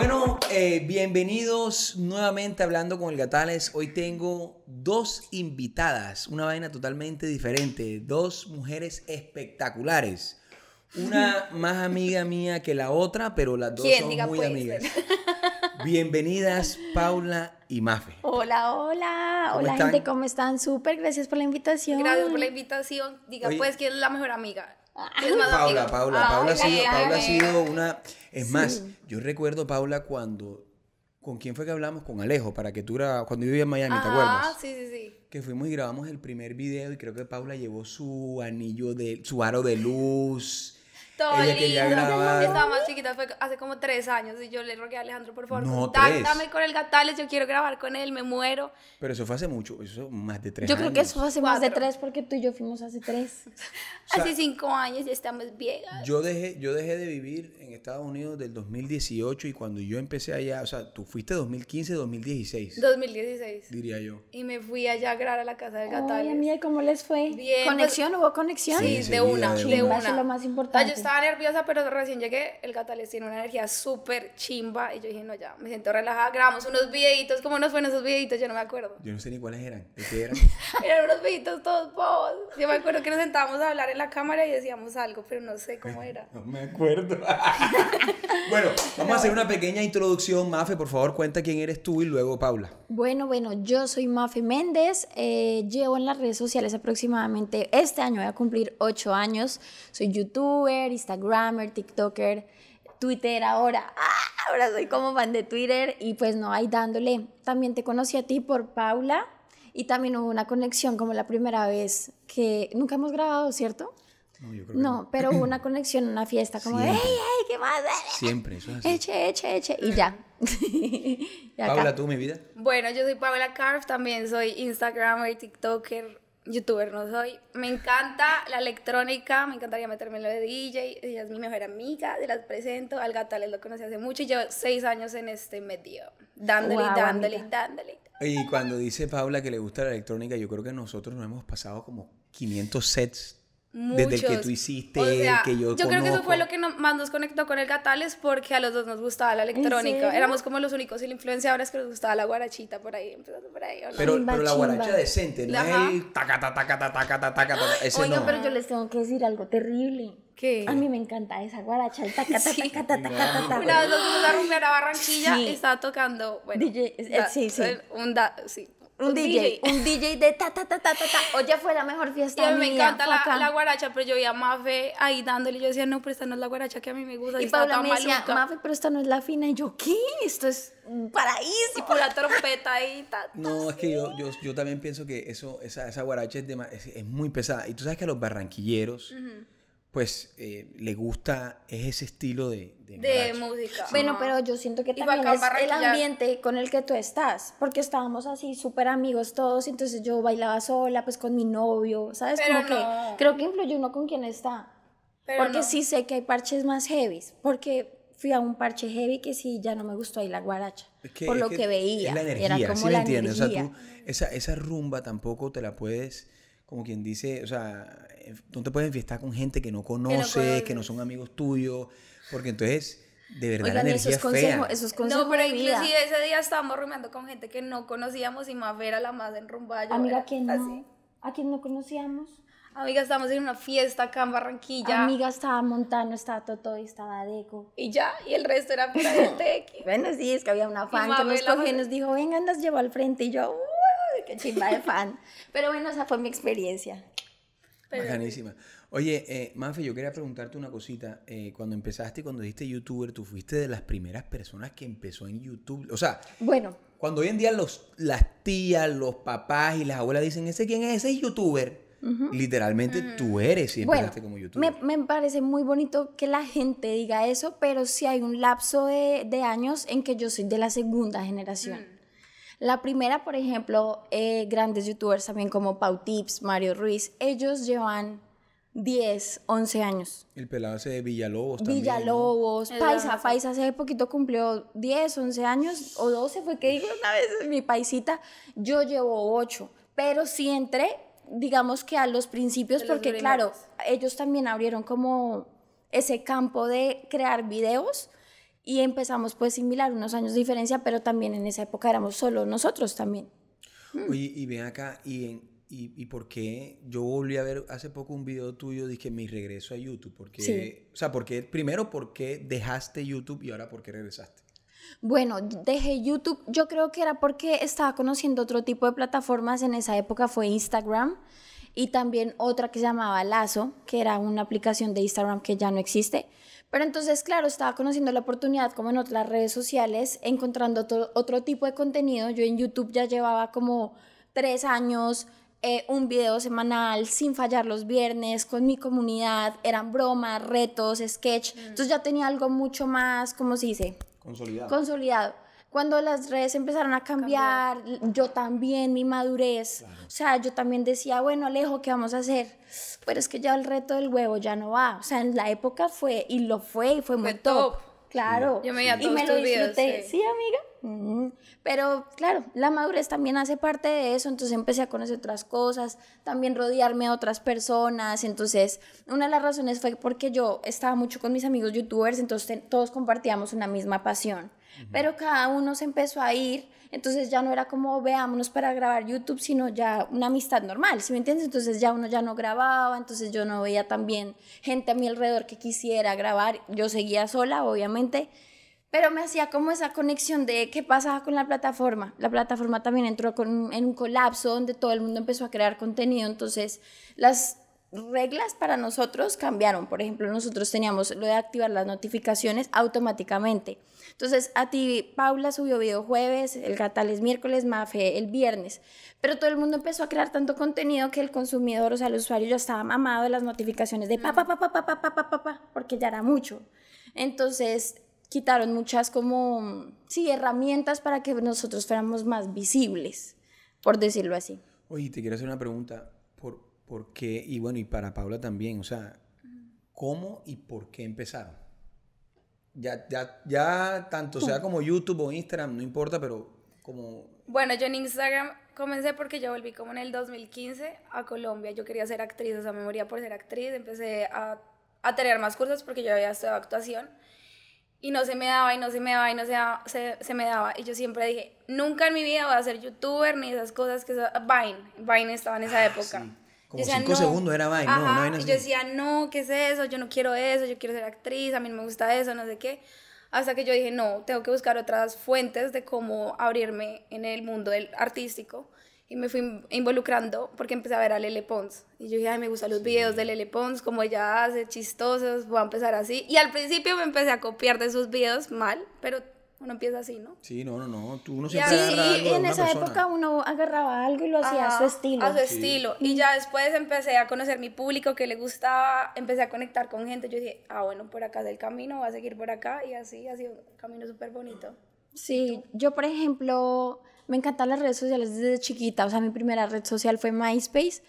Bueno, eh, bienvenidos nuevamente hablando con el Gatales. Hoy tengo dos invitadas, una vaina totalmente diferente, dos mujeres espectaculares. Una más amiga mía que la otra, pero las dos son muy pues. amigas. Bienvenidas Paula y Mafe. Hola, hola. Hola, gente, ¿cómo están? Súper, gracias por la invitación. Gracias por la invitación. Diga, pues, ¿quién es la mejor amiga? Paula, Paula, ah, Paula, ha sido, una... Es más, yo recuerdo, Paula, cuando... ¿Con quién fue que hablamos? Con Alejo, para que tú era... Cuando yo vivía en Miami, ¿te ah, acuerdas? Ah, sí, sí, sí. Que fuimos y grabamos el primer video y creo que Paula llevó su anillo de... su aro de luz todo Estaba más chiquita, fue hace como tres años y yo le rogué a Alejandro, por favor, no, con el Gatales, yo quiero grabar con él, me muero. Pero eso fue hace mucho, eso más de tres Yo creo que eso fue hace más de tres porque tú y yo fuimos hace tres. hace cinco años y estamos viejas. Yo dejé, yo dejé de vivir en Estados Unidos del 2018 y cuando yo empecé allá, o sea, tú fuiste 2015, 2016. 2016. Diría yo. Y me fui allá a grabar a la casa del Gatales. Ay, mía ¿cómo les fue? Bien. Pues ¿Conexión? ¿Hubo conexión? Sí, de, una, de una, Eso es lo más importante estaba nerviosa, pero recién llegué, el Catales tiene una energía súper chimba y yo dije, no, ya, me siento relajada, grabamos unos videitos, ¿cómo nos fueron esos videitos? Yo no me acuerdo. Yo no sé ni cuáles eran, qué eran? eran unos videitos todos bobos. Yo me acuerdo que nos sentábamos a hablar en la cámara y decíamos algo, pero no sé cómo era. no me acuerdo. Bueno, vamos a hacer una pequeña introducción. Mafe, por favor, cuenta quién eres tú y luego Paula. Bueno, bueno, yo soy Mafe Méndez. Eh, llevo en las redes sociales aproximadamente este año, voy a cumplir ocho años. Soy youtuber, instagramer, tiktoker, twitter ahora. Ah, ahora soy como fan de Twitter y pues no, ahí dándole. También te conocí a ti por Paula y también hubo una conexión como la primera vez que nunca hemos grabado, ¿cierto? No, pero hubo una conexión, una fiesta, como, ¡ey, ey, qué madre. Eh, Siempre, eso es así. Eche, eche, eche, y ya. Paula, ¿tú, mi vida? Bueno, yo soy Paula Carf, también soy Instagramer, TikToker, youtuber no soy. Me encanta la electrónica, me encantaría meterme en lo de DJ. Ella es mi mejor amiga, se las presento. Al les lo conocí hace mucho y yo seis años en este medio, dándole, dándole, dándole, Y cuando dice Paula que le gusta la electrónica, yo creo que nosotros nos hemos pasado como 500 sets desde el que tú hiciste, o que yo Yo creo que eso fue lo que nos, más nos conectó con el Gatales porque a los dos nos gustaba la electrónica. Éramos como los únicos influenciadores que nos gustaba la guarachita por ahí, por ahí. ¿o no? pero, pero, la guaracha decente, no es el tacata, taca, Oiga, pero yo les tengo que decir algo terrible. ¿Qué? A mí me encanta esa guaracha, el tacata sí. Una vez nos fuimos a a Barranquilla y estaba tocando, bueno, DJ, eh, sí, sí. Un da, sí un DJ, un DJ de ta, ta, ta, ta, ta, ta. Oye, fue la mejor fiesta. Y a mí me encanta la, la, guaracha, pero yo vi a Mafe ahí dándole. Y yo decía, no, pero esta no es la guaracha que a mí me gusta. Y, y me decía, Mafe, pero esta no es la fina. Y yo, ¿qué? Esto es un paraíso. Y por la trompeta ahí. Ta, ta, no, es que yo, yo, yo, también pienso que eso, esa, esa guaracha es, de, es, muy pesada. Y tú sabes que a los barranquilleros pues eh, le gusta ese estilo de, de, música. Bueno, pero yo siento que también es el ambiente con el que tú estás, porque estábamos así súper amigos todos, entonces yo bailaba sola, pues con mi novio, ¿sabes? Como que creo que influye uno con quien está. porque sí sé que hay parches más heavies, porque fui a un parche heavy que sí ya no me gustó ahí la guaracha. por lo que, veía. era como la energía. O sea, tú, esa, esa rumba tampoco te la puedes, como quien dice, o sea, no te puedes enfiestar con gente que no conoces, que no son amigos tuyos, porque entonces de verdad la energía es fea. Consejos, esos consejos no, pero inclusive ese día estábamos rumiando con gente que no conocíamos y más era la más en Yo Amiga, ¿a quién no? ¿A quién no conocíamos? Amiga, estábamos en una fiesta acá en Barranquilla. Amiga, estaba montando estaba Toto y estaba Deco. Y ya, y el resto era pura gente bueno, sí, es que había una fan que nos cogió y nos dijo, venga andas llevo al frente. Y yo, qué chimba de fan. Pero bueno, esa fue mi experiencia. Oye, eh, yo quería preguntarte una cosita. Eh, cuando empezaste, cuando dijiste youtuber, tú fuiste de las primeras personas que empezó en YouTube. O sea, bueno. Cuando hoy en día los, las tías, los papás y las abuelas dicen, ¿ese quién es? Ese es youtuber. Literalmente mm. tú eres y empezaste como youtuber. Me, parece muy bonito que la gente diga eso, pero si hay un lapso de, de años en que yo soy de la segunda generación. Mm. La primera, por ejemplo, eh, grandes youtubers también como Pau Tips, Mario Ruiz, ellos llevan 10, 11 años. El pelado ese de Villalobos también. Villalobos, Paisa, Paisa hace poquito cumplió 10, 11 años o 12 fue que dijo una vez mi paisita, yo llevo 8, pero sí entré, digamos que a los principios, porque claro, ellos también abrieron como ese campo de crear videos y empezamos pues similar, unos años de diferencia, pero también en esa época éramos solo nosotros también. Mm. Oye, y ven acá, y, y, y, por qué yo volví a ver hace poco un video tuyo, dije mi regreso a YouTube, porque, o sea, porque primero, ¿por qué dejaste YouTube y ahora por qué regresaste? Bueno, dejé YouTube, yo creo que era porque estaba conociendo otro tipo de plataformas, en esa época fue Instagram y también otra que se llamaba Lazo, que era una aplicación de Instagram que ya no existe pero entonces, claro, estaba conociendo la oportunidad como en otras redes sociales, encontrando otro, tipo de contenido. Yo en YouTube ya llevaba como tres años, eh, un video semanal sin fallar los viernes con mi comunidad. Eran bromas, retos, sketch. Mm. Entonces ya tenía algo mucho más, ¿cómo se dice? Consolidado. Consolidado. Cuando las redes empezaron a cambiar, yo también, mi madurez, o sea, yo también decía, bueno, Alejo, ¿qué vamos a hacer? Pero es que ya el reto del huevo ya no va, o sea, en la época fue, y lo fue, y fue, muy top. Claro. Yo me y me lo disfruté. Sí. amiga. Pero claro, la madurez también hace parte de eso, entonces empecé a conocer otras cosas, también rodearme a otras personas, entonces una de las razones fue porque yo estaba mucho con mis amigos youtubers, entonces todos compartíamos una misma pasión pero cada uno se empezó a ir, entonces ya no era como veámonos para grabar YouTube, sino ya una amistad normal, ¿sí me entiendes? Entonces ya uno ya no grababa, entonces yo no veía también gente a mi alrededor que quisiera grabar, yo seguía sola, obviamente, pero me hacía como esa conexión de qué pasaba con la plataforma. La plataforma también entró en un colapso donde todo el mundo empezó a crear contenido, entonces las reglas para nosotros cambiaron. Por ejemplo, nosotros teníamos lo de activar las notificaciones automáticamente. Entonces, a ti, Paula subió video jueves, el es miércoles, Mafe el viernes. Pero todo el mundo empezó a crear tanto contenido que el consumidor, o sea, el usuario ya estaba mamado de las notificaciones de pa, pa, pa, pa, pa, pa, pa, pa, pa, porque ya era mucho. Entonces, quitaron muchas como, sí, herramientas para que nosotros fuéramos más visibles, por decirlo así. Oye, te quiero hacer una pregunta. Porque, y bueno, y para Paula también, o sea, ¿cómo y por qué empezaron? Ya, ya, ya tanto sea como YouTube o Instagram, no importa, pero como... Bueno, yo en Instagram comencé porque yo volví como en el 2015 a Colombia. Yo quería ser actriz, o sea, me moría por ser actriz. Empecé a, a tener más cursos porque yo había estudiado actuación y no se me daba y no se me daba y no se, se, me daba. Y yo siempre dije, nunca en mi vida voy a ser youtuber ni esas cosas que... Son... Vine, Vine estaba en esa ah, época. Sí como cinco segundos era vaina, no, no yo decía, no, ¿qué es eso? Yo no quiero eso, yo quiero ser actriz, a mí no me gusta eso, no sé qué. Hasta que yo dije, no, tengo que buscar otras fuentes de cómo abrirme en el mundo del artístico. Y me fui involucrando porque empecé a ver a Lele Pons. Y yo dije, ay, me gustan los videos de Lele Pons, como ella hace, chistosos, voy a empezar así. Y al principio me empecé a copiar de sus videos mal, pero uno empieza así, ¿no? Sí, no, no, no. Tú uno siempre y en esa época uno agarraba algo y lo hacía a su estilo. A su estilo. Y ya después empecé a conocer mi público que le gustaba, empecé a conectar con gente. Yo dije, ah, bueno, por acá es el camino, voy a seguir por acá. Y así ha sido un camino súper bonito. Sí, yo por ejemplo, me encantan las redes sociales desde chiquita. O sea, mi primera red social fue MySpace.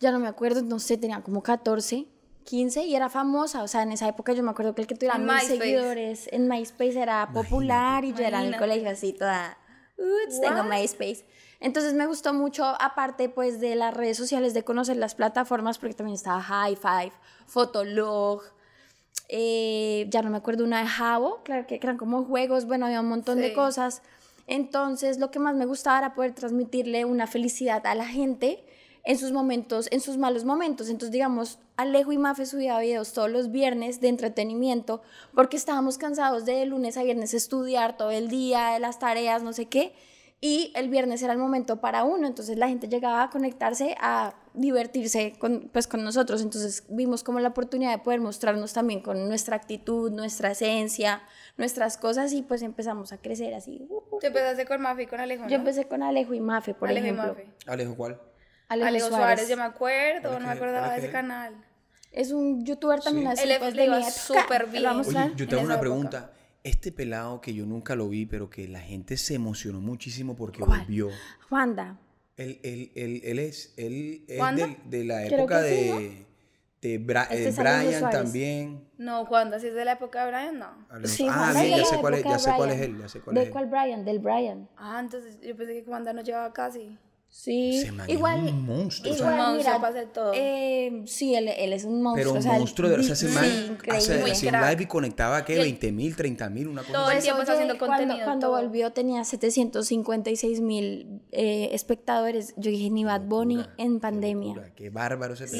Ya no me acuerdo, no sé, tenía como 14 15 y era famosa, o sea, en esa época yo me acuerdo que el que tuviera mil seguidores en MySpace era popular y yo era en el colegio así toda, ups, tengo MySpace. Entonces me gustó mucho, aparte pues de las redes sociales, de conocer las plataformas, porque también estaba High Five, Fotolog, eh, ya no me acuerdo una de Jabo, claro que eran como juegos, bueno, había un montón de cosas. Entonces lo que más me gustaba era poder transmitirle una felicidad a la gente en sus momentos, en sus malos momentos. Entonces, digamos, Alejo y Mafe subía videos todos los viernes de entretenimiento porque estábamos cansados de, lunes a viernes estudiar todo el día, de las tareas, no sé qué. Y el viernes era el momento para uno, entonces la gente llegaba a conectarse, a divertirse con, pues, con nosotros. Entonces vimos como la oportunidad de poder mostrarnos también con nuestra actitud, nuestra esencia, nuestras cosas y pues empezamos a crecer así. ¿Te empezaste con Mafe y con Alejo? Yo empecé con Alejo y Mafe, por Alejo Y Mafe. ¿Alejo cuál? Alejo, Suárez. yo me acuerdo, no me acordaba de ese canal. Es un youtuber también así. Él pues, de iba súper bien. yo tengo una pregunta. Este pelado que yo nunca lo vi, pero que la gente se emocionó muchísimo porque ¿Cuál? volvió. Juanda. Él, él, él, él es, él, es de la época de, de este eh, Brian también. No, Juanda, si es de la época de Brian, no. Ah, sí, ah, sí, ya, sé cuál, es, él. Ya cuál ¿De cuál Brian? Del Brian. Ah, entonces yo pensé que Juanda no llevaba casi. Sí, igual. Es un monstruo. Igual, o sea, monstruo, mira, todo. Eh, sí, él, es un monstruo. Pero un o sea, monstruo de los hace mal. un live y conectaba, ¿qué? 20 mil, 30 mil, una cosa Todo el tiempo está haciendo contenido. Cuando volvió tenía 756 mil eh, espectadores. Yo dije, ni Bad Bunny en pandemia. qué bárbaro ese sí.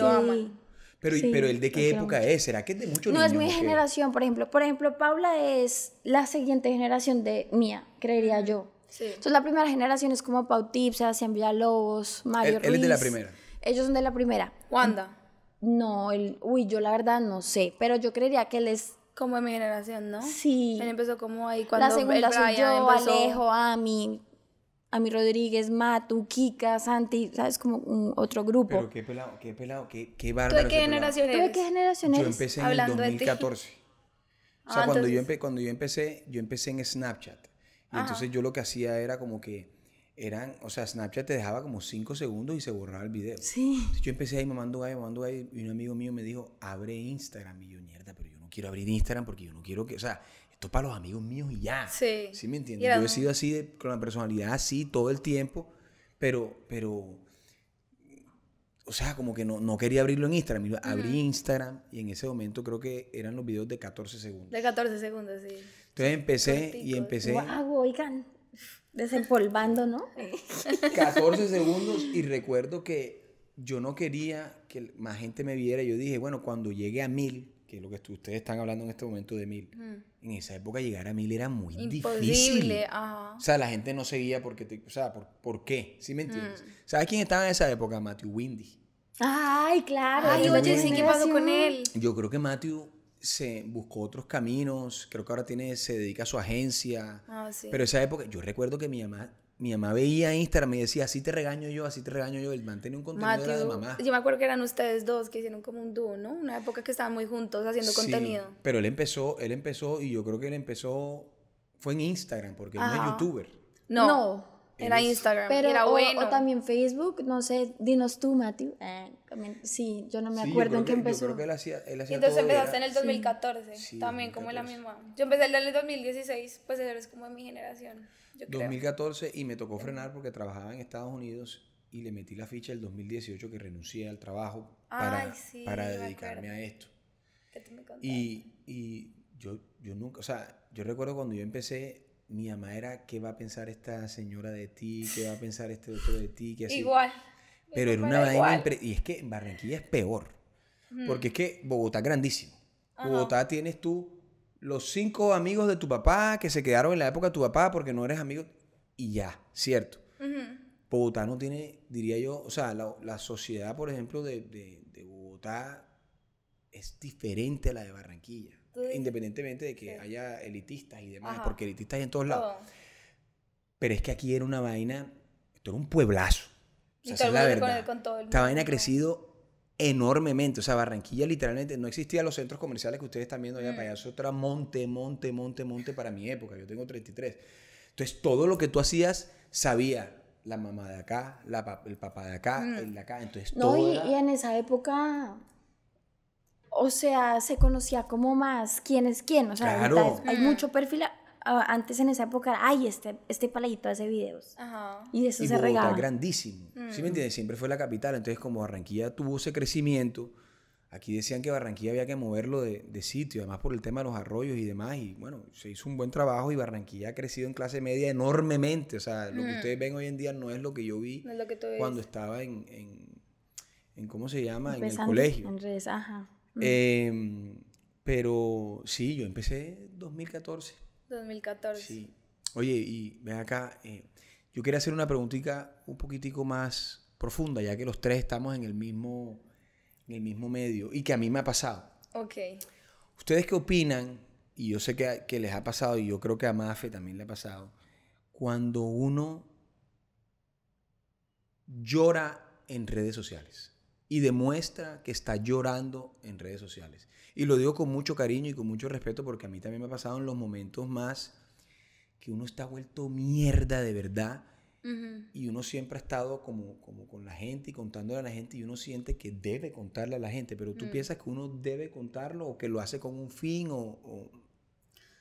Pero, pero el de qué época es? ¿Será que es de muchos No es mi generación, por ejemplo. Por ejemplo, Paula es la siguiente generación de mía, creería yo. Entonces la primera generación es como Pautip, Sebastián Villalobos, Mario él, Ruiz. Él es de la primera. Ellos son de la primera. Wanda. No, el. uy, yo la verdad no sé, pero yo creería que él es... Como de mi generación, ¿no? Sí. Él empezó como ahí cuando... La segunda soy yo, Alejo, Ami, Ami Rodríguez, Matu, Kika, Santi, ¿sabes? Como otro grupo. Pero qué pelado, qué pelado, qué, qué bárbaro. ¿Tú de qué generación eres? ¿Tú de qué generación eres? Yo empecé en el 2014. O sea, ah, cuando, yo empecé, cuando yo empecé, yo empecé en Snapchat entonces yo lo que hacía era como que eran, o sea, Snapchat te dejaba como 5 segundos y se borraba el video. Sí. yo empecé ahí, me mandó ahí, me ahí, y un amigo mío me dijo, abre Instagram. Y yo, mierda, pero yo no quiero abrir Instagram porque yo no quiero que, o sea, esto para los amigos míos y ya. Sí. ¿Sí me entiendes? Yo he sido así, con la personalidad así todo el tiempo, pero, pero, o sea, como que no, quería abrirlo en Instagram. abrí Instagram y en ese momento creo que eran los videos de 14 segundos. De 14 segundos, sí. Entonces empecé y empecé. Wow, ah, oigan, desempolvando, ¿no? 14 segundos y recuerdo que yo no quería que más gente me viera. Yo dije, bueno, cuando llegue a mil, que es lo que ustedes están hablando en este momento de mil, en esa época llegar a mil era muy difícil. Imposible. O sea, la gente no seguía porque, o sea, ¿por, qué? ¿Sí me entiendes? Mm. ¿Sabes quién estaba en esa época? Matthew Windy. Ay, claro. Ay, oye, ¿qué pasó con él? Yo creo que Matthew se buscó otros caminos, creo que ahora tiene, se dedica a su agencia. Ah, sí. Pero esa época, yo recuerdo que mi mamá, mi mamá veía Instagram y decía, así te regaño yo, así te regaño yo, el man un contenido de, mamá. Yo me acuerdo que eran ustedes dos que hicieron como un dúo, ¿no? Una época que estaban muy juntos haciendo contenido. Pero él empezó, él empezó y yo creo que él empezó, fue en Instagram, porque no es ah. youtuber. No. no. Era Instagram, pero, era bueno. O, también Facebook, no sé, dinos tú, Mati. Ah, sí, yo no me acuerdo en qué empezó. Yo creo que él hacía, él Entonces empezaste en el 2014, también como como la misma. Yo empecé en el 2016, pues eres como de mi generación. 2014 y me tocó frenar porque trabajaba en Estados Unidos y le metí la ficha el 2018 que renuncié al trabajo para, para dedicarme a esto. me y, y yo, yo nunca, o sea, yo recuerdo cuando yo empecé mi mamá era, ¿qué va a pensar esta señora de ti? ¿Qué va a pensar este otro de ti? que así? Igual. Pero era una vaina. Y es que en Barranquilla es peor. Porque es que Bogotá es grandísimo. Bogotá tienes tú los cinco amigos de tu papá que se quedaron en la época de tu papá porque no eres amigo. Y ya, ¿cierto? Bogotá no tiene, diría yo, o sea, la, sociedad, por ejemplo, de Bogotá es diferente a la de Barranquilla. Independientemente de que haya elitistas y demás, porque elitistas hay en todos lados. Pero es que aquí era una vaina, esto era un pueblazo. O sea, la el, Esta vaina ha crecido enormemente. O sea, Barranquilla literalmente no existía los centros comerciales que ustedes están viendo allá mm. para allá. Eso era monte, monte, monte, monte para mi época. Yo tengo 33. Entonces, todo lo que tú hacías sabía la mamá de acá, el papá de acá, mm. el de acá. Entonces, no, y en esa época o sea, se conocía como más quién es quién, o sea, claro. hay, mucho perfil. Ah, antes en esa época, ay, este, este paladito hace videos. Ajá. Y eso y se Bogotá grandísimo. ¿Sí me mm. entiendes? Siempre fue la capital. Entonces, como Barranquilla tuvo ese crecimiento, aquí decían que Barranquilla había que moverlo de, sitio, además por el tema de los arroyos y demás. Y bueno, se hizo un buen trabajo y Barranquilla ha crecido en clase media enormemente. O sea, lo que mm. ustedes ven hoy en día no es lo que yo vi cuando estaba en, cómo se llama en el colegio. ajá. Em, pero sí, yo empecé en 2014. 2014. Sí. Oye, y ven acá, eh, yo quería hacer una preguntita un poquitico más profunda, ya que los tres estamos en el mismo, en el mismo medio y que a mí me ha pasado. Ok. ¿Ustedes qué opinan? Y yo sé que, que les ha pasado, y yo creo que a Mafe también le ha pasado, cuando uno llora en redes sociales y demuestra que está llorando en redes sociales. Y lo digo con mucho cariño y con mucho respeto porque a mí también me ha pasado en los momentos más que uno está vuelto mierda de verdad y uno siempre ha estado como, como con la gente y contándole a la gente y uno siente que debe contarle a la gente, pero tú mm. piensas que uno debe contarlo o que lo hace con un fin o...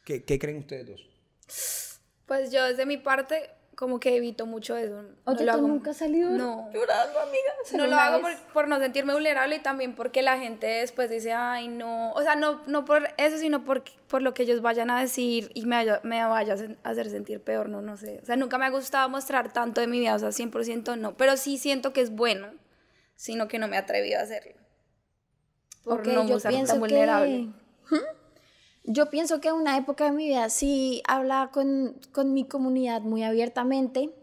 ¿Qué, ¿Qué creen ustedes dos? Pues yo desde mi parte como que evito mucho eso. no lo hago, nunca has salido no. llorando, amiga? No lo hago por, no sentirme vulnerable y también porque la gente después dice, ay, no. O sea, no, no por eso, sino por, por lo que ellos vayan a decir y me, me vaya a hacer sentir peor, no, no sé. O sea, nunca me ha gustado mostrar tanto de mi vida, o sea, 100% no. Pero sí siento que es bueno, sino que no me he atrevido a hacerlo. Por no yo vulnerable. ¿Mm? yo pienso que en una época de mi vida sí hablaba con, mi comunidad muy abiertamente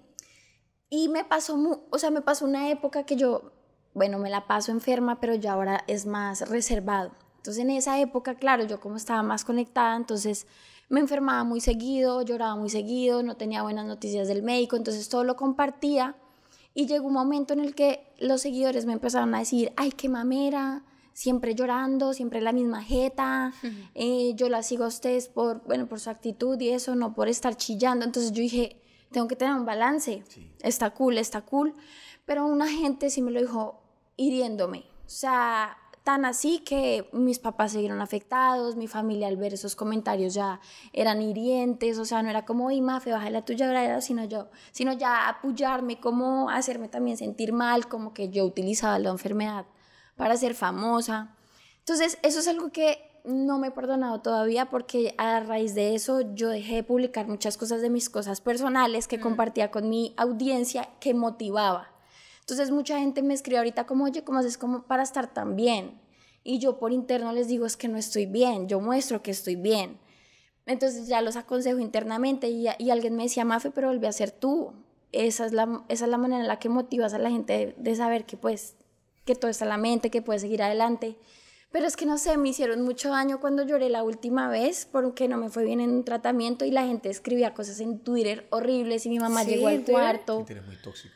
y me pasó, o sea, me pasó una época que yo, bueno, me la paso enferma, pero ya ahora es más reservado. Entonces en esa época, claro, yo como estaba más conectada, entonces me enfermaba muy seguido, lloraba muy seguido, no tenía buenas noticias del médico, entonces todo lo compartía y llegó un momento en el que los seguidores me empezaron a decir, ay, qué mamera, siempre llorando, siempre la misma jeta, eh, yo la sigo a ustedes por, bueno, por su actitud y eso, no por estar chillando. Entonces yo dije, tengo que tener un balance, está cool, está cool, pero una gente sí me lo dijo hiriéndome, o sea, tan así que mis papás se vieron afectados, mi familia al ver esos comentarios ya eran hirientes, o sea, no era como, y mafe, baja la tuya, gracia", sino yo, sino ya apoyarme, como hacerme también sentir mal, como que yo utilizaba la enfermedad para ser famosa. Entonces, eso es algo que no me he perdonado todavía porque a raíz de eso yo dejé de publicar muchas cosas de mis cosas personales que mm. compartía con mi audiencia que motivaba. Entonces mucha gente me escribe ahorita como, oye, ¿cómo haces como para estar tan bien? Y yo por interno les digo, es que no estoy bien, yo muestro que estoy bien. Entonces ya los aconsejo internamente y, alguien me decía, Mafe, pero volví a ser tú. Esa es, la, es la manera en la que motivas a la gente de saber que pues que todo está en la mente, que puede seguir adelante. Pero es que no sé, me hicieron mucho daño cuando lloré la última vez porque no me fue bien en un tratamiento y la gente escribía cosas en Twitter horribles y mi mamá llegó al cuarto. Twitter es muy tóxico.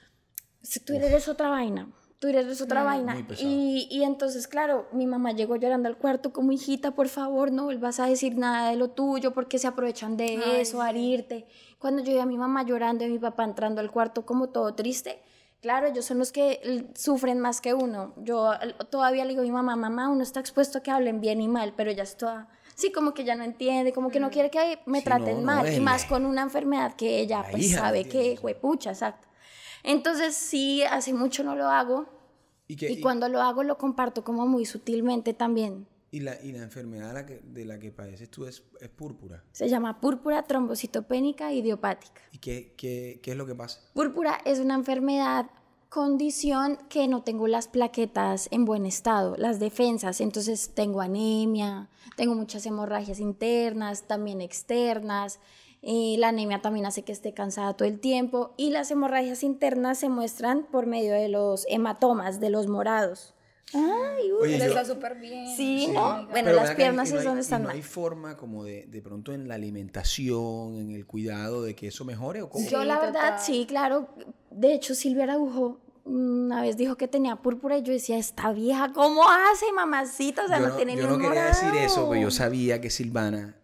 Twitter es otra vaina. Twitter es otra vaina. Y, y, entonces, claro, mi mamá llegó llorando al cuarto como hijita, por favor, no vuelvas a decir nada de lo tuyo porque se aprovechan de eso, a herirte. Cuando yo vi a mi mamá llorando y mi papá entrando al cuarto como todo triste, Claro, ellos son los que sufren más que uno. Yo todavía le digo a mi mamá, mamá, uno está expuesto a que hablen bien y mal, pero ya está sí, como que ya no entiende, como que no mm. quiere que me traten mal, y más con una enfermedad que ella pues sabe que pucha, exacto. Entonces sí, hace mucho no lo hago y cuando lo hago lo comparto como muy sutilmente también. ¿Y la, y la enfermedad de la, que, padeces tú es, es, púrpura? Se llama púrpura trombocitopénica idiopática. ¿Y qué, qué, qué es lo que pasa? Púrpura es una enfermedad condición que no tengo las plaquetas en buen estado, las defensas, entonces tengo anemia, tengo muchas hemorragias internas, también externas, y la anemia también hace que esté cansada todo el tiempo y las hemorragias internas se muestran por medio de los hematomas, de los morados. Ay, súper bien. Sí, ¿no? Bueno, las piernas es donde están. ¿No hay forma como de, pronto en la alimentación, en el cuidado, de que eso mejore o cómo? yo la verdad, sí, claro. De hecho, Silvia Araujo una vez dijo que tenía púrpura y yo decía, esta vieja, ¿cómo hace, mamacita? O sea, no, tiene ni Yo no quería decir eso, pero yo sabía que Silvana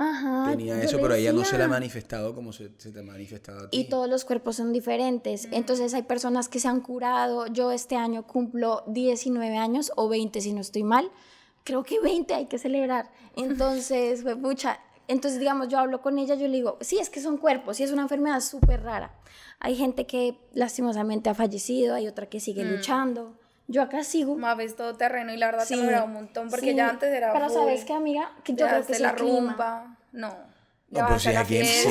Ajá, tenía eso, pero ella no se la ha manifestado como se, te ha manifestado a ti. Y todos los cuerpos son diferentes. Mm. Entonces hay personas que se han curado. Yo este año cumplo 19 años o 20 si no estoy mal. Creo que 20 hay que celebrar. Entonces fue mucha. Entonces, digamos, yo hablo con ella, yo le digo, sí, es que son cuerpos, sí, es una enfermedad súper rara. Hay gente que lastimosamente ha fallecido, hay otra que sigue mm. luchando yo acá sigo. ves todo terreno y la verdad sí, te mejorado un montón porque ya antes era. Pero sabes qué amiga, que yo creo que es la rumba. No. No, pues si aquí en, si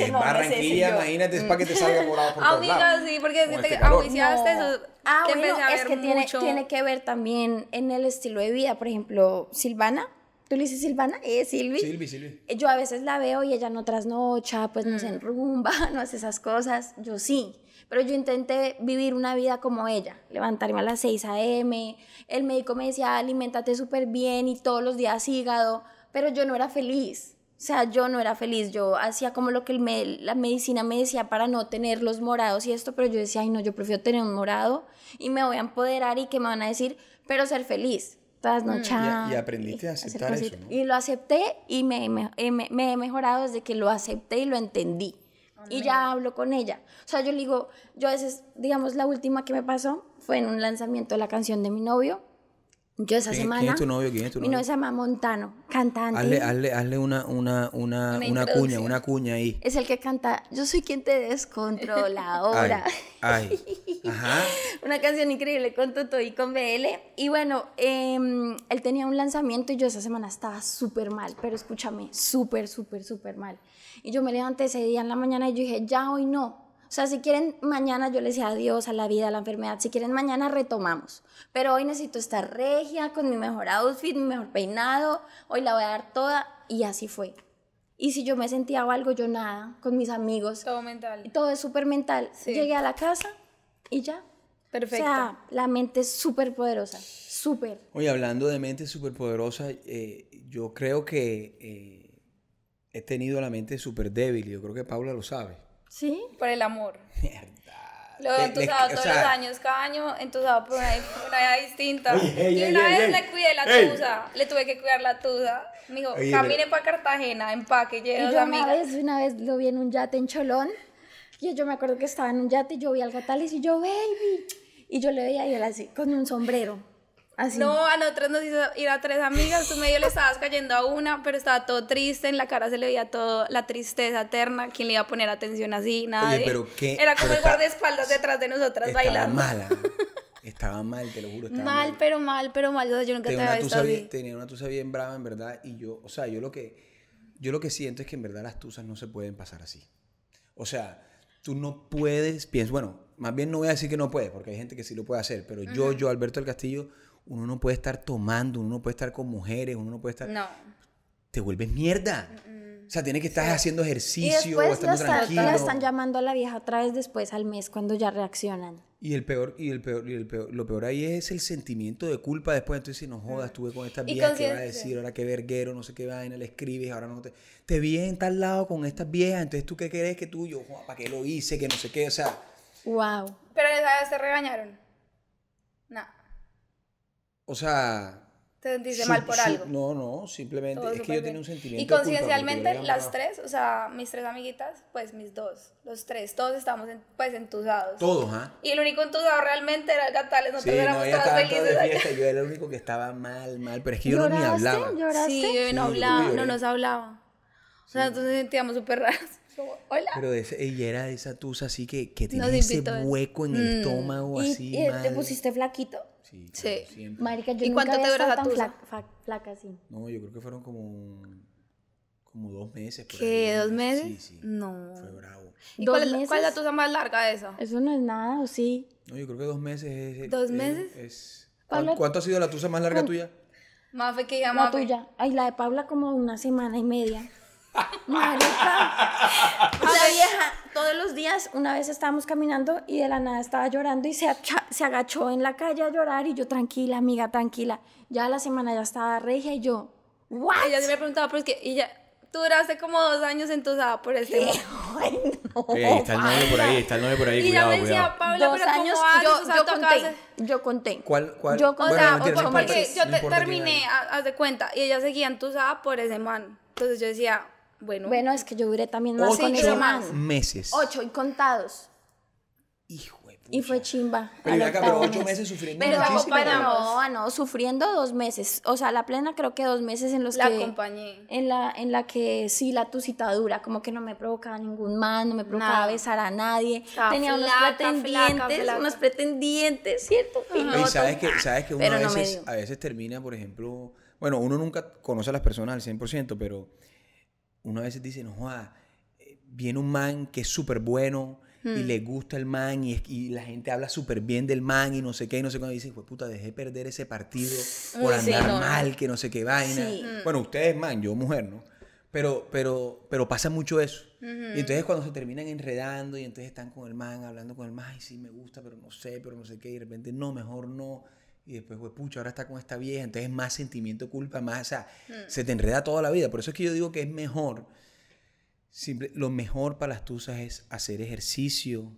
es, Barranquilla, imagínate, es para que te salga mm. por por Amiga, sí, porque si este te eso, ah, es que tiene, tiene, que ver también en el estilo de vida. Por ejemplo, Silvana, ¿tú le dices Silvana? Eh, Silvi. Silvi, Silvi. Yo a veces la veo y ella en pues, no trasnocha, pues mm. no se enrumba, no hace esas cosas. Yo sí. Pero yo intenté vivir una vida como ella, levantarme a las 6 a.m., el médico me decía, alimentate súper bien y todos los días hígado, pero yo no era feliz. O sea, yo no era feliz, yo hacía como lo que el la medicina me decía para no tener los morados y esto, pero yo decía, ay no, yo prefiero tener un morado y me voy a empoderar y que me van a decir, pero ser feliz, todas mm. Y, y aprendiste a aceptar eso, Y lo acepté y me he mejorado desde que lo acepté y lo entendí y ya hablo con ella. O sea, yo le digo, yo a veces, digamos, la última que me pasó fue en un lanzamiento de la canción de mi novio. Yo esa semana. ¿Quién es tu novio? ¿Quién es tu novio? Mi novio se llama Montano, cantante. Hazle, una, cuña, una cuña ahí. Es el que canta Yo soy quien te descontrola ahora. Ay, ay. Ajá. una canción increíble con Toto y con BL. Y bueno, em, él tenía un lanzamiento y yo esa semana estaba súper mal, pero escúchame, súper, súper, súper mal. Y yo me levanté ese día en la mañana y yo dije, ya hoy no. O sea, si quieren mañana yo les decía adiós a la vida, a la enfermedad. Si quieren mañana retomamos. Pero hoy necesito estar regia con mi mejor outfit, mi mejor peinado. Hoy la voy a dar toda. Y así fue. Y si yo me sentía algo, yo nada, con mis amigos. Todo mental. Todo es súper mental. Llegué a la casa y ya. Perfecto. O sea, la mente es súper poderosa, súper. Oye, hablando de mente súper poderosa, eh, yo creo que eh, he tenido la mente súper débil y yo creo que Paula lo sabe. ¿Sí? Por el amor. Mierda. Lo he entusiasmado todos los años, cada año entusiasmado por una, una distinta. y una vez le cuidé la tusa, le tuve que cuidar la tusa. Me dijo, camine para Cartagena, empaque, lleve a amigas. Una vez, una vez lo vi en un yate en Cholón, y yo me acuerdo que estaba en un yate y yo vi al tal, y yo, baby. Y yo le veía y él así, con un sombrero. No, a nosotros nos hizo ir a tres amigas, tú medio le estabas cayendo a una, pero estaba todo triste, en la cara se le veía toda la tristeza eterna, quién le iba a poner atención así, nadie, pero qué, Era como el guardaespaldas detrás de nosotras estaba Mala. Estaba mal, te lo juro. mal, pero mal, pero mal. yo nunca te había visto Tenía una tusa bien brava, en verdad. Y yo, o sea, yo lo que, yo lo que siento es que en verdad las tusas no se pueden pasar así. O sea, tú no puedes, pienso, bueno, más bien no voy a decir que no puedes, porque hay gente que sí lo puede hacer, pero yo, yo, Alberto del Castillo, uno no puede estar tomando, uno no puede estar con mujeres, uno no puede estar... No. Te vuelves mierda. O sea, tienes que estar haciendo ejercicio o estando tranquilo. La están llamando a la vieja otra vez después al mes cuando ya reaccionan. Y el peor, y el peor, y el peor, lo peor ahí es el sentimiento de culpa después. Entonces, si no mm. jodas, estuve con esta vieja, ¿qué va a decir? Ahora qué verguero, no sé qué vaina, le escribes, ahora no te. Te vi en tal lado con estas viejas, entonces tú qué crees que tú, yo, ¿para qué lo hice? Que no sé qué, o sea. Wow. Pero ya vez regañaron o sea... Te sentiste mal por algo. No, no, simplemente es que yo tenía un sentimiento. Y conciencialmente las tres, o sea, mis tres amiguitas, pues mis dos, los tres, todos estábamos pues entusados. Todos, ¿ah? Y el único entusado realmente era el Catales, nosotros éramos no todos felices. De fiesta, yo era el único que estaba mal, mal, pero es que yo no ni hablaba. Sí, yo no hablaba, no nos hablaba. O sea, entonces nos sentíamos súper raros. Hola. Pero ese, ella era esa tusa así que, que tenía ese hueco en el mm. estómago así. ¿Y te pusiste flaquito? Sí. Marica, ¿Y cuánto te duras tan flaca, flaca así? No, yo creo que fueron como como dos meses. Por ¿Qué? ¿Dos meses? Sí, sí. No. Fue bravo. ¿Y cuál, es la tusa más larga de esa? Eso no es nada, ¿o sí? No, yo creo que dos meses es... ¿Dos meses? Es, ¿Cuánto ha sido la tusa más larga tuya? Más fe que ya La tuya. Ay, la de Paula como una semana y media. Marica. Ah, la vieja, todos los días, una vez estábamos caminando y de la nada estaba llorando y se, agachó en la calle a llorar y yo, tranquila, amiga, tranquila. Ya la semana ya estaba regia y yo, ¿what? Ella se me preguntaba, pero es que, y ya, tú duraste como dos años entusada por el tema. Ay, está el nombre por ahí, está el nombre por ahí, y cuidado, me decía, Paula, pero ¿cómo yo, yo, conté, yo conté. ¿Cuál, Yo O sea, porque yo terminé, haz de cuenta, y ella seguía entusada por ese man. Entonces yo decía, bueno. es que yo duré también más ocho meses. Ocho y contados. Hijo de Y fue chimba. Pero acá, pero ocho meses sufriendo Pero muchísimo. No, no, sufriendo dos meses. O sea, la plena creo que dos meses en los que... La acompañé. En la, en la que sí, la tucita dura, como que no me provocaba ningún mal, no me provocaba besar a nadie. Tenía unos pretendientes, unos pretendientes, ¿cierto? Y sabes que, sabes que uno a veces, a veces termina, por ejemplo... Bueno, uno nunca conoce a las personas al 100%, pero uno a veces dice, no, eh, viene un man que es súper bueno y hmm. le gusta el man y, la gente habla súper bien del man y no sé qué, y no sé cuándo. dicen, pues puta, dejé perder ese partido por andar mal, que no sé qué vaina. Hmm. Bueno, ustedes man, yo mujer, ¿no? Pero, pero, pero pasa mucho eso. Y entonces cuando se terminan enredando y entonces están con el man, hablando con el man, ay, sí, me gusta, pero no sé, pero no sé qué, y de repente, no, mejor no y después, pues, pucha, ahora está con esta vieja, entonces más sentimiento, culpa, más, o sea, mm. se te enreda toda la vida. Por eso es que yo digo que es mejor, lo mejor para las tusas es hacer ejercicio,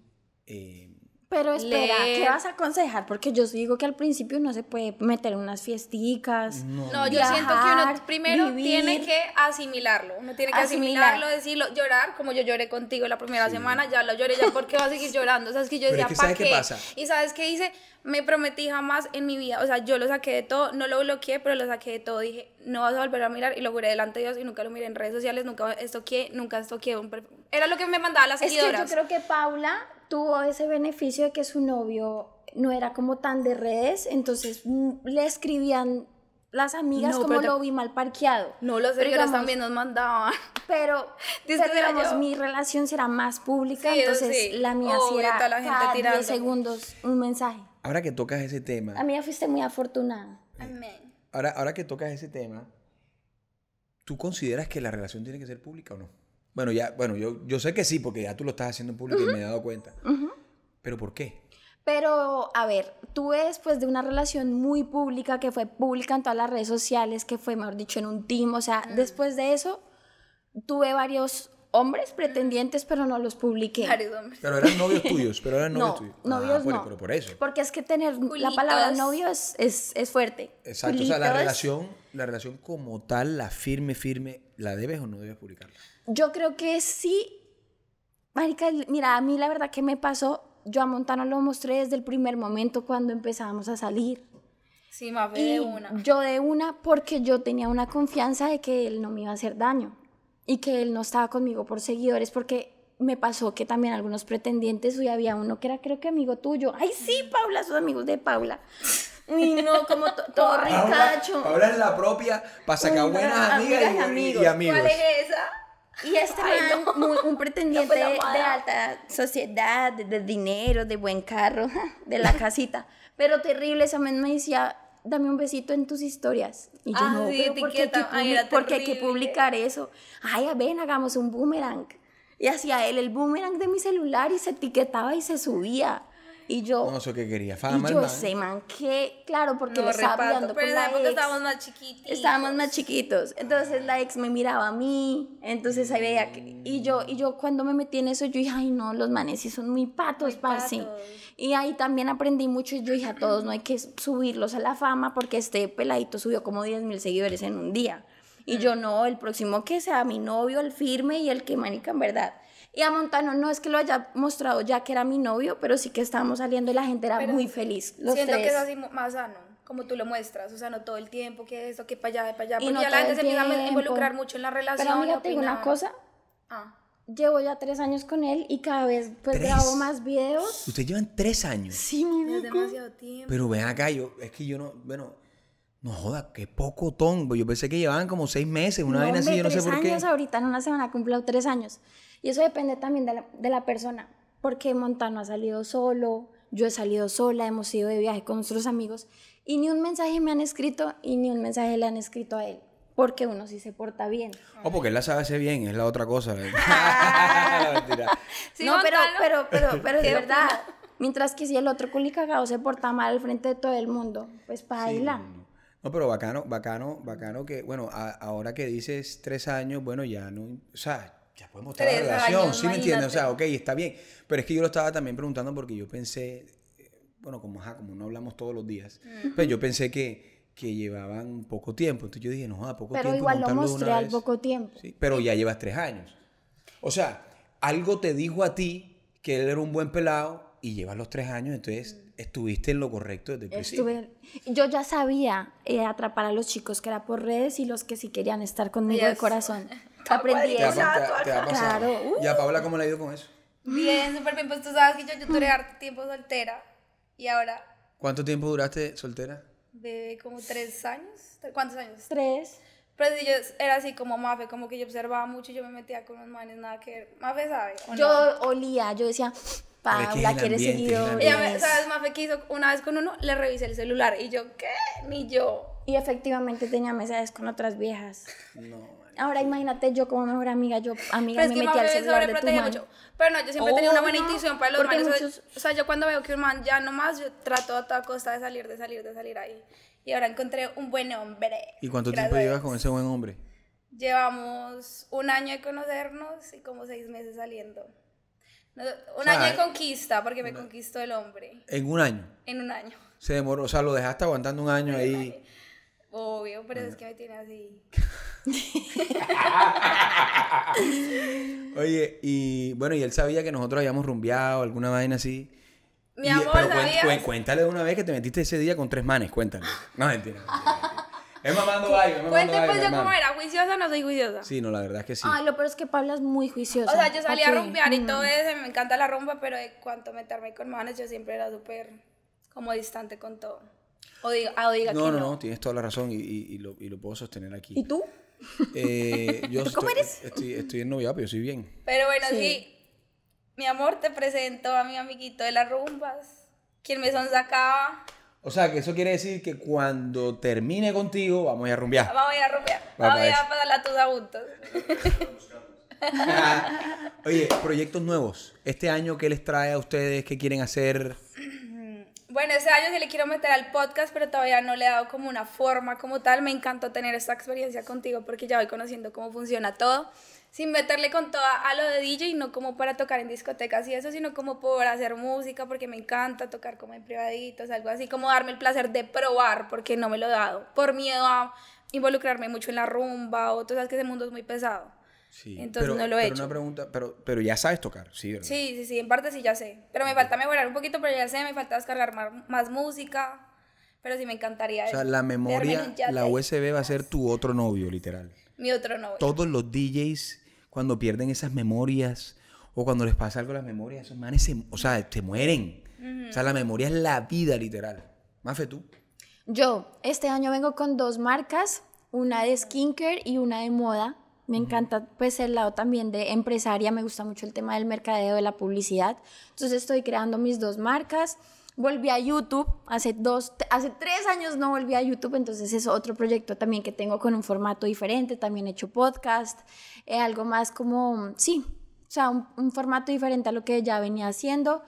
eh, pero espera, ¿qué vas a aconsejar? Porque yo digo que al principio no se puede meter unas fiesticas. No, yo siento que uno primero tiene que asimilarlo. Uno tiene que asimilarlo, decirlo, llorar, como yo lloré contigo la primera semana, ya lo lloré, ya porque va a seguir llorando. sabes sea, que yo decía, ¿para qué? Pasa? Y sabes qué hice, me prometí jamás en mi vida. O sea, yo lo saqué de todo, no lo bloqueé, pero lo saqué de todo. Dije, no vas a volver a mirar y lo juré delante de Dios y nunca lo miré en redes sociales, nunca estoqué, nunca estoqué. Era lo que me mandaba la seguidora. Es que yo creo que Paula tuvo ese beneficio de que su novio no era como tan de redes, entonces mm, le escribían las amigas como lo vi mal parqueado. No, los amigas también nos mandaban. Pero, pero digamos, mi relación será más pública, entonces la mía sí era 10 segundos un mensaje. Ahora que tocas ese tema. A mí ya fuiste muy afortunada. Amén. ahora que tocas ese tema, ¿tú consideras que la relación tiene que ser pública o no? Bueno, ya, bueno, yo, yo sé que sí, porque ya tú lo estás haciendo en público y me he dado cuenta. Pero ¿por qué? Pero, a ver, tú después de una relación muy pública, que fue pública en todas las redes sociales, que fue, mejor dicho, en un team, o sea, después de eso, tuve varios hombres pretendientes, pero no los publiqué. Varios hombres. Pero eran novios tuyos, pero eran novios no, tuyos. Ah, novios no. Pero por eso. Porque es que tener la palabra novio es, es, es fuerte. Exacto, o sea, la relación, la relación como tal, la firme, firme, ¿la debes o no debes publicarla? Yo creo que sí. Marica, mira, a mí la verdad que me pasó, yo a Montano lo mostré desde el primer momento cuando empezábamos a salir. Sí, más de una. Yo de una porque yo tenía una confianza de que él no me iba a hacer daño y que él no estaba conmigo por seguidores porque me pasó que también algunos pretendientes, hoy había uno que era creo que amigo tuyo. Ay, sí, Paula, sus amigos de Paula. Y no, como todo ricacho. Paula es la propia para sacar buenas amigas, y, y, amigos. ¿Cuál es esa? Y este Ay, un pretendiente de alta sociedad, de, dinero, de buen carro, de la casita. Pero terrible, esa man me decía, dame un besito en tus historias. Y yo ah, no, sí, hay, que publicar eso? Ay, ven, hagamos un boomerang. Y hacía él el boomerang de mi celular y se etiquetaba y se subía. Y yo. No sé qué quería, Y yo, sé, man, que. Claro, porque no, estaba hablando Pero con la estábamos más chiquitos. Estábamos más chiquitos. Entonces ah. la ex me miraba a mí. Entonces ahí veía. Que, y, yo, y yo, cuando me metí en eso, yo dije, ay, no, los manes sí son muy patos, parce. Y ahí también aprendí mucho. y Yo dije, a todos no hay que subirlos a la fama porque este peladito subió como 10 mil seguidores en un día. Y ah. yo no, el próximo que sea mi novio, el firme y el que manica en verdad. Y a Montano no es que lo haya mostrado ya que era mi novio, pero sí que estábamos saliendo y la gente era muy feliz. Los siento que es así más sano como tú lo muestras, o sea, no todo el tiempo, que eso, que para allá, de para allá, y ya la gente se empieza a involucrar mucho en la relación. Pero mira, te digo una cosa, ah. llevo ya tres años con él y cada vez pues grabo más videos. Ustedes llevan tres años. Sí, mi Es demasiado tiempo. Pero ven acá, yo, es que yo no, bueno, no joda, qué poco tonto. Yo pensé que llevaban como seis meses, una vez vaina así, yo no sé por qué. años ahorita, en una semana cumplió tres años. Y eso depende también de la, persona, porque Montano ha salido solo, yo he salido sola, hemos ido de viaje con nuestros amigos y ni un mensaje me han escrito y ni un mensaje le han escrito a él. Porque uno sí se porta bien. O oh, porque él la sabe hacer bien, es la otra cosa. no, pero, pero, pero, es verdad. Mientras que si el otro cagado se porta mal al frente de todo el mundo, pues para ahí no, pero bacano, bacano, bacano que, bueno, ahora que dices tres años, bueno, ya no, o sea, ya podemos estar en relación, ¿sí me entiendes? O sea, ok, está bien. Pero es que yo lo estaba también preguntando porque yo pensé, eh, bueno, como, ajá, como no hablamos todos los días, mm. pero pues yo pensé que, llevaban poco tiempo. Entonces yo dije, no, a poco tiempo. Pero igual lo mostré al poco tiempo. pero ya llevas tres años. O sea, algo te dijo a ti que él era un buen pelado y llevas los tres años, entonces... Mm estuviste en lo correcto desde el principio. Yo ya sabía eh, atrapar a los chicos que era por redes y los que sí querían estar conmigo de corazón. Aprendí eso. Claro. ¿Y a Paula cómo le ha ido con eso? Bien, súper bien. Pues tú sabes que yo, tuve duré harto tiempo soltera y ahora... ¿Cuánto tiempo duraste soltera? De como tres años. ¿Cuántos años? Tres. Pero yo era así como Mafe, como que yo observaba mucho y yo me metía con los manes, nada que ver. Mafe sabe. yo olía, yo decía, Paula quiere seguir Ella ¿sabes Mafe, que hizo? Una vez con uno, le revisé el celular y yo, ¿qué? Ni yo. Y efectivamente tenía mensajes con otras viejas. No. Ahora imagínate yo como mejor amiga, yo amiga me metí al celular de tu man. Pero no, yo siempre tenía una buena oh, intuición para los manes. O sea, yo cuando veo que un man ya no más, yo trato a toda costa de salir, de salir, de salir ahí. Y ahora encontré un buen hombre. ¿Y cuánto tiempo llevas con ese buen hombre? Llevamos un año de conocernos y como seis meses saliendo. Un año de eh, conquista, porque me conquistó el hombre. ¿En un año? En un año. Se demoró, o sea, lo dejaste aguantando un año ahí. Obvio, pero es que me tiene así. Oye, y bueno, y él sabía que nosotros habíamos rumbeado, alguna vaina así. Mi amor, pero cuéntale de una vez que te metiste ese día con tres manes, Cuéntale No, mentira. mentira. Es mamando baile. Cuente pues yo cómo era, juiciosa o no soy juiciosa. Sí, no, la verdad es que sí. Ah, lo peor es que Pablo es muy juiciosa. O sea, yo salía a rumbear y todo eso, me encanta la rumba, pero de cuanto meterme con manos, yo siempre era súper como distante con todo. O diga, ah, o diga no, no, no, tienes toda la razón y, lo, puedo sostener aquí. ¿Y tú? Eh, yo ¿Cómo estoy, eres? Eh, estoy, en novia, pero yo soy bien. Pero bueno, sí. sí. Mi amor, te presento a mi amiguito de las rumbas, quien me sonsacaba. O sea, que eso quiere decir que cuando termine contigo, vamos a ir a rumbear. Vamos a ir a rumbear. Vamos, a ir a pasar la juntos. Oye, proyectos nuevos. Este año, ¿qué les trae a ustedes? ¿Qué quieren hacer? Bueno, ese año sí le quiero meter al podcast, pero todavía no le he dado como una forma como tal. Me encantó tener esta experiencia contigo porque ya voy conociendo cómo funciona todo sin meterle con toda a lo de DJ, no como para tocar en discotecas y eso, sino como por hacer música, porque me encanta tocar como en privaditos, algo así, como darme el placer de probar, porque no me lo he dado, por miedo a involucrarme mucho en la rumba, o tú sabes que ese mundo es muy pesado. Sí, Entonces no lo he pero hecho. pregunta, pero, ya sabes tocar, ¿sí? Sí, sí, en parte sí ya sé. Pero me falta mejorar un poquito, pero ya sé, me falta descargar más, más música. Pero sí me encantaría. O sea, la memoria, la USB va a ser tu otro novio, literal. Mi otro novio. Todos los DJs cuando pierden esas memorias o cuando les pasa algo a las memorias, esos manes se, o sea, se mueren. O sea, la memoria es la vida literal. Mafe, tú. Yo, este año vengo con dos marcas, una de skincare y una de moda. Me encanta pues el lado también de empresaria, me gusta mucho el tema del mercadeo, de la publicidad. Entonces estoy creando mis dos marcas volví a YouTube, hace dos, hace tres años no volví a YouTube, entonces es otro proyecto también que tengo con un formato diferente, también he hecho podcast, eh, algo más como, sí, o sea, un, formato diferente a lo que ya venía haciendo.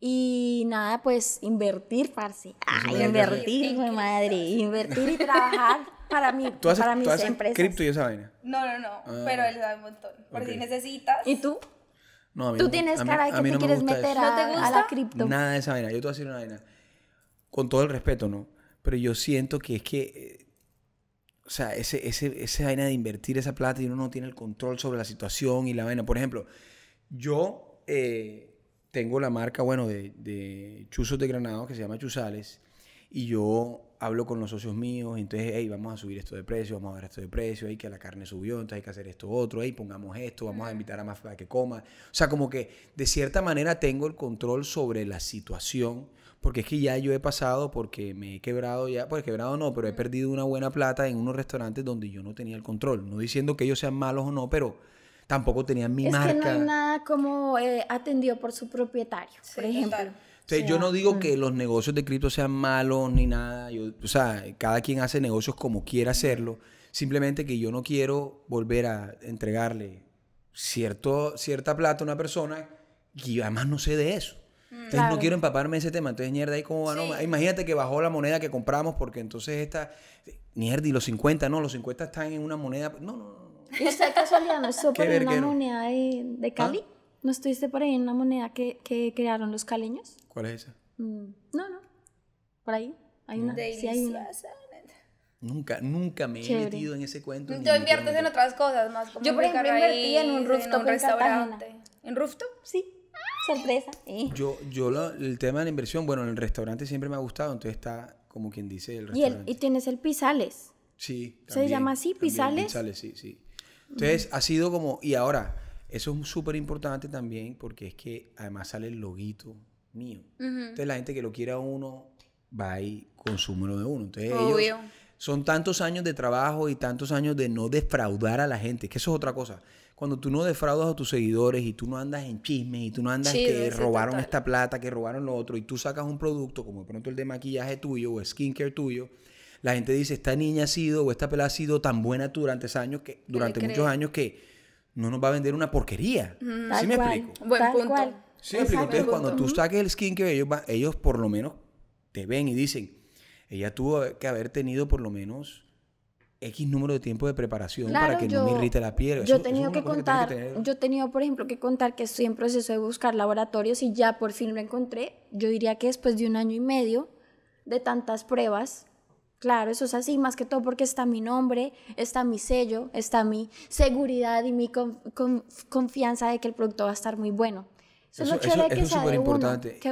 Y nada, pues invertir, parce. Ay, invertir, mi madre. Invertir y trabajar para mí, ¿Tú para ¿tú haces cripto y esa vaina? No, no, no, ah, pero él sabe un montón. Por si necesitas. ¿Y tú? Tú tienes cara de que no quieres meter a, la cripto. Nada de esa vaina. Yo te voy a decir una vaina. Con todo el respeto, ¿no? Pero yo siento que es que. o sea, ese, ese, esa vaina de invertir esa plata y uno no tiene el control sobre la situación y la vaina. Por ejemplo, yo eh, tengo la marca, bueno, de, de chuzos de granado que se llama Chuzales. Y yo hablo con los socios míos, entonces, hey, vamos a subir esto de precio, vamos a ver esto de precio, hey, que la carne subió, entonces hay que hacer esto otro, hey, pongamos esto, vamos a invitar a más para que coma. O sea, como que de cierta manera tengo el control sobre la situación, porque es que ya yo he pasado, porque me he quebrado ya, pues quebrado no, pero he perdido una buena plata en unos restaurantes donde yo no tenía el control. No diciendo que ellos sean malos o no, pero tampoco tenían mi marca. Es que no hay nada como eh, atendido por su propietario, por ejemplo. O yo no digo que los negocios de cripto sean malos ni nada. o sea, cada quien hace negocios como quiera hacerlo. Simplemente que yo no quiero volver a entregarle cierto, cierta plata a una persona y además no sé de eso. Mm, entonces no quiero empaparme ese tema. Entonces, mierda, ahí como ah, Imagínate que bajó la moneda que compramos porque entonces esta. Mierda, y los 50, no, los 50 están en una moneda. No, no, no. ¿Y casualidad no es una moneda de, de ¿Ah? Cali? ¿No estuviste por ahí en una moneda que, que crearon los caleños? ¿Cuál es esa? Mm, no, no. Por ahí. Hay una. Sí, hay una. Nunca, nunca me he metido en ese cuento. Yo inviertes en otras cosas más. Yo, por ejemplo, invertí en un rooftop en un restaurante. En, rufto? Sí. Sorpresa. Eh. Yo, yo lo, el tema de la inversión, bueno, en el restaurante siempre me ha gustado, entonces está como quien dice el restaurante. Y, tienes el Pisales. Sí. Se llama así, Pisales. Pisales, sí, sí. Entonces, mm. ha sido como, y ahora, eso es súper importante también porque es que además sale el loguito mío. Entonces la gente que lo quiera uno va y consume lo de uno. Entonces son tantos años de trabajo y tantos años de no defraudar a la gente, que eso es otra cosa. Cuando tú no defraudas a tus seguidores y tú no andas en chisme y tú no andas que robaron esta plata, que robaron lo otro y tú sacas un producto como de pronto el de maquillaje tuyo o skincare tuyo, la gente dice, esta niña ha sido o esta pelada ha sido tan buena durante, años que, durante muchos años que no nos va a vender una porquería. así ¿Sí me explico? Buen tal Sí me explico. Entonces, cuando tú saques el que ellos, ellos por lo menos te ven y dicen, ella tuvo que haber tenido por lo menos X número de tiempo de preparación para que no me irrite la piel. yo he tenido que contar, yo he tenido, por ejemplo, que contar que estoy en proceso de buscar laboratorios y ya por fin lo encontré. Yo diría que después de un año y medio de tantas pruebas, Claro, eso es así, más que todo porque está mi nombre, está mi sello, está mi seguridad y mi confianza de que el producto va a estar muy bueno. Eso, es chévere que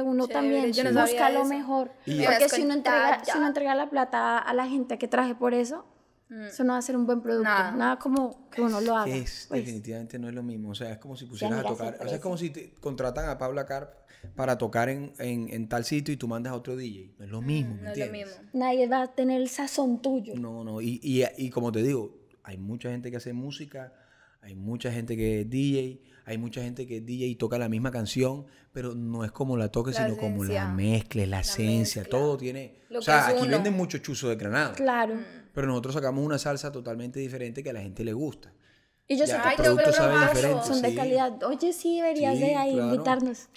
uno, también busca lo mejor. porque si uno, entrega, si uno entrega la plata a la gente que traje por eso, Mm. Eso no va a ser un buen producto. Nada, como que uno lo haga. Pues. Definitivamente no es lo mismo. O sea, es como si pusieras a tocar. O sea, es como si te contratan a Pablo Carp para tocar en, en, tal sitio y tú mandas a otro DJ. No es lo mm, mismo. no es lo mismo. Nadie va a tener el sazón tuyo. No, no. Y, y, como te digo, hay mucha gente que hace música, hay mucha gente que es DJ, hay mucha gente que es DJ y toca la misma canción, pero no es como la toque, sino como la mezcle, la, esencia. Todo tiene. o sea, aquí venden mucho chuzo de granada Claro. Mm pero nosotros sacamos una salsa totalmente diferente que a la gente le gusta. Y yo sé que productos saben diferentes. Son de calidad. Oye, sí, deberías de ahí invitarnos.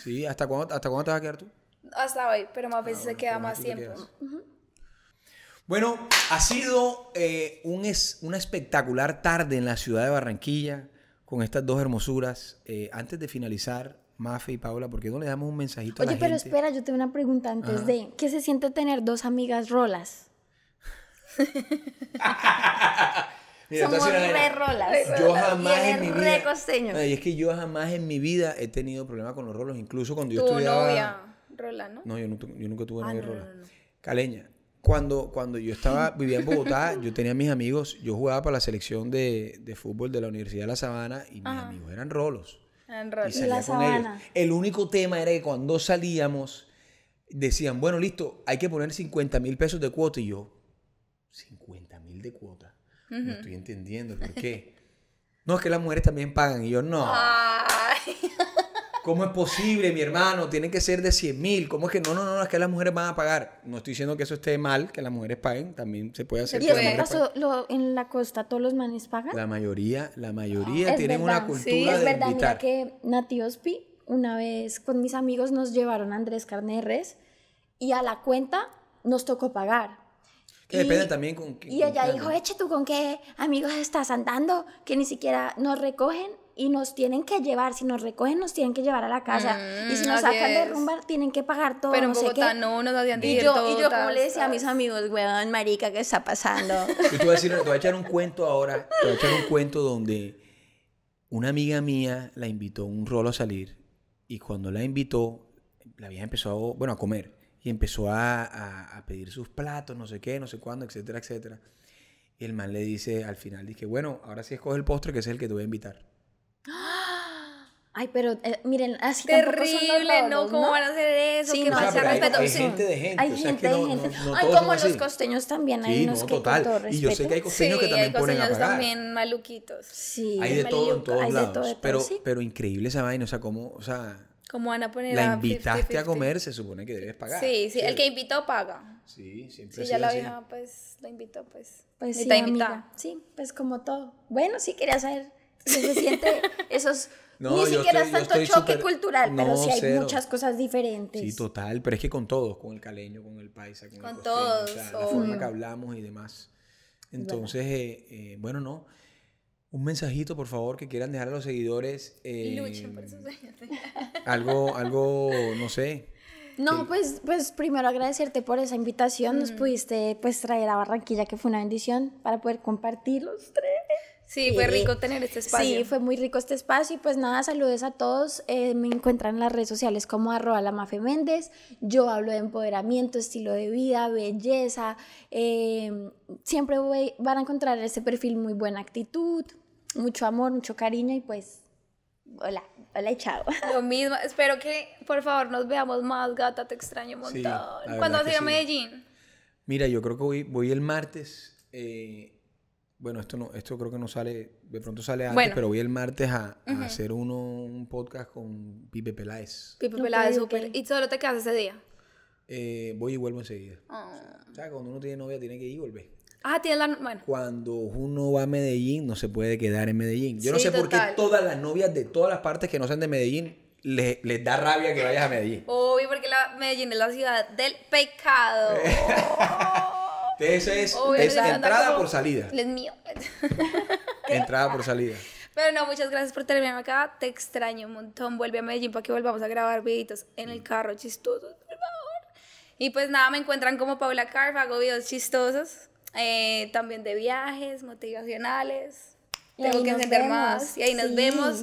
Sí, ¿hasta cuándo, te vas a quedar tú? Hasta hoy, pero más veces se queda más tiempo. Bueno, ha sido eh, un es, una espectacular tarde en la ciudad de Barranquilla con estas dos hermosuras. Eh, antes de finalizar, Mafe y Paula, ¿por qué no le damos un mensajito a la gente? Oye, pero espera, yo tengo una pregunta antes de... ¿Qué se siente tener dos amigas rolas? Somos re rolas. Yo jamás en mi vida. es que yo jamás en mi vida he tenido problemas con los rolos, incluso cuando yo tu novia rola, ¿no? No, yo, nunca, tuve ah, novia rola. Caleña, cuando, cuando yo estaba, vivía en Bogotá, yo tenía mis amigos, yo jugaba para la selección de, fútbol de la Universidad de La Sabana y mis amigos eran rolos. Eran rolos. Y la Sabana. El único tema era que cuando salíamos decían, bueno, listo, hay que poner 50 mil pesos de cuota y yo, 50 mil de cuota. No estoy entendiendo por qué. no, es que las mujeres también pagan. Y yo, no. ¿Cómo es posible, mi hermano? Tienen que ser de 100 mil. ¿Cómo es que no, no, no, es que las mujeres van a pagar? No estoy diciendo que eso esté mal, que las mujeres paguen. También se puede hacer. ¿Y en, este lo, en la costa todos los manes pagan? La mayoría, la mayoría ah, tienen una cultura sí, es verdad. que Natiospi, una vez con mis amigos nos llevaron a Andrés Carneres y a la cuenta nos tocó pagar que y, depende también con Y ella dijo, eche tú con qué amigos estás andando, que ni siquiera nos recogen y nos tienen que llevar, si nos recogen nos tienen que llevar a la casa mm, y si nos sacan de rumba tienen que pagar todo. Pero en no Bogotá sé no nos habían y, y yo, como le decía a mis amigos, weón, marica, ¿qué está pasando? te voy a echar un cuento ahora, te voy a echar un cuento donde una amiga mía la invitó un rolo a salir y cuando la invitó, la había empezado, bueno, a comer y empezó a, a, a, pedir sus platos, no sé qué, no sé cuándo, etcétera, etcétera. Y el man le dice al final, dice, bueno, ahora sí escoge el postre que es el que te voy a invitar. Ay, pero eh, miren, así terrible, son no, ¿cómo van a hacer eso? Sí, hay, respeto. gente de gente, hay gente, de gente. Ay, como los costeños también hay unos no, total. Que y yo sé que hay costeños que también hay costeños ponen a pagar. también maluquitos. Sí, hay de todo en todos lados, de todo, de todo, pero, pero increíble esa vaina, o sea, cómo, o sea, como van a poner La a invitaste a comer, se supone que debes pagar. Sí, sí, el que invitó paga. Sí, siempre. Si ya lo vieja, pues la invitó, pues. Pues sí, sí, pues como todo. Bueno, sí, quería saber si se siente esos. Ni siquiera es tanto choque cultural, pero sí hay muchas cosas diferentes. Sí, total, pero es que con todos, con el caleño, con el paisa, con, con todos. la forma que hablamos y demás. Entonces, eh, eh, bueno no un mensajito, por favor, que quieran dejar a los seguidores. Eh, algo, algo, no sé. No, pues, pues primero agradecerte por esa invitación. Nos mm. pudiste pues traer a Barranquilla, que fue una bendición para poder compartir los tres. Sí, fue rico tener este espacio. Sí, fue muy rico este espacio. Y pues nada, saludos a todos. Eh, me encuentran en las redes sociales como arroba la Méndez. Yo hablo de empoderamiento, estilo de vida, belleza. Eh, siempre voy, van a encontrar ese perfil muy buena actitud, mucho amor, mucho cariño y pues hola, hola y chao. Lo mismo, espero que por favor nos veamos más, gata, te extraño un montón. Sí, ¿Cuándo vas a ir a Medellín? Mira, yo creo que voy, voy el martes. Eh, bueno, esto no, esto creo que no sale, de pronto sale antes, pero voy el martes a, hacer uno, un podcast con Pipe Peláez. Pipe Peláez, súper. ¿Y solo te quedas ese día? Eh, voy y vuelvo enseguida. Ah. O sea, cuando uno tiene novia tiene que ir y volver. Ah, tiene la. mano. Cuando uno va a Medellín, no se puede quedar en Medellín. Yo no sé por qué todas las novias de todas las partes que no sean de Medellín les, da rabia que vayas a Medellín. Obvio, porque Medellín es la ciudad del pecado. Entonces, es, entrada por salida. Les mío. entrada por salida. Pero no, muchas gracias por terminarme acá. Te extraño un montón. Vuelve a Medellín para que volvamos a grabar videitos en el carro chistosos, por favor. Y pues nada, me encuentran como Paula Carfa hago videos chistosos. Eh, también de viajes, motivacionales. Tengo que entender más. Y ahí nos vemos.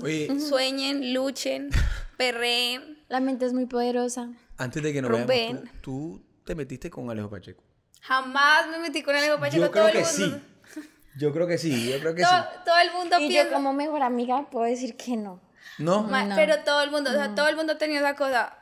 Sueñen, luchen, perreen. La mente es muy poderosa. Antes de que nos veamos, ¿tú, ¿tú, te metiste con Alejo Pacheco. Jamás me metí con Alejo Pacheco. Yo creo que sí. Yo creo que sí. Yo creo que todo, sí. Todo el mundo y Yo como mejor amiga puedo decir que no. No. Pero todo el mundo, o sea, todo el mundo tenía esa cosa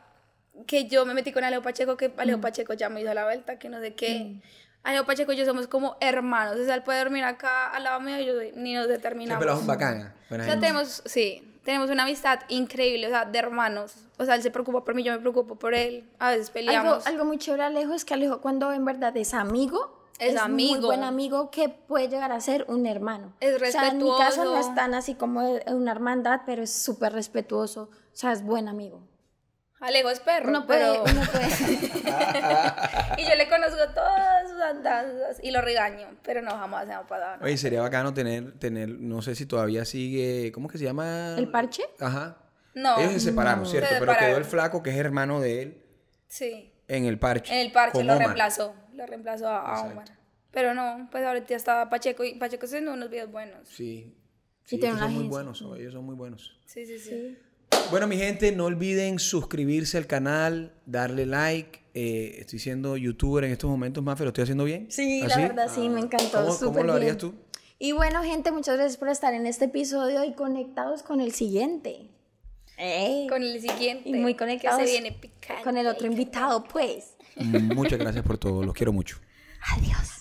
que yo me metí con Alejo Pacheco, que Alejo mm. Pacheco ya me hizo la vuelta, que no sé qué. Mm. Alejo Pacheco y yo somos como hermanos. O sea, él puede dormir acá al lado mío y yo ni nos determinamos. Pero es bacana. o sea, tenemos, sí, tenemos una amistad increíble, o sea, de hermanos. O sea, él se preocupa por mí, yo me preocupo por él. A veces peleamos. Algo, muy chévere, Alejo, es que Alejo, cuando en verdad es amigo, es, amigo. un buen amigo que puede llegar a ser un hermano. Es respetuoso. O sea, en mi caso no es tan así como una hermandad, pero es súper respetuoso. O sea, es buen amigo. Alejo es perro. No puede, y yo le conozco todas sus andanzas y lo regaño, pero no, jamás se me ha Oye, sería bacano tener, tener, no sé si todavía sigue, ¿cómo que se llama? ¿El parche? Ajá. No. Ellos se separaron, ¿cierto? Pero quedó el flaco, que es hermano de él. Sí. En el parche. En el parche, lo reemplazó. Lo reemplazó a, Omar. Pero no, pues ahorita está Pacheco y Pacheco haciendo unos videos buenos. Sí. ellos son muy buenos, ellos son muy buenos. sí. sí. sí. Bueno, mi gente, no olviden suscribirse al canal, darle like. Eh, estoy siendo youtuber en estos momentos, Mafe. pero estoy haciendo bien. Sí, la ¿Ah, verdad, sí, me encantó. ¿Cómo, ¿cómo lo harías tú? Y bueno, gente, muchas gracias por estar en este episodio y conectados con el siguiente. Eh. Con el siguiente. Y muy conectados. se viene picante. Con el otro invitado, pues. Muchas gracias por todo. Los quiero mucho. Adiós.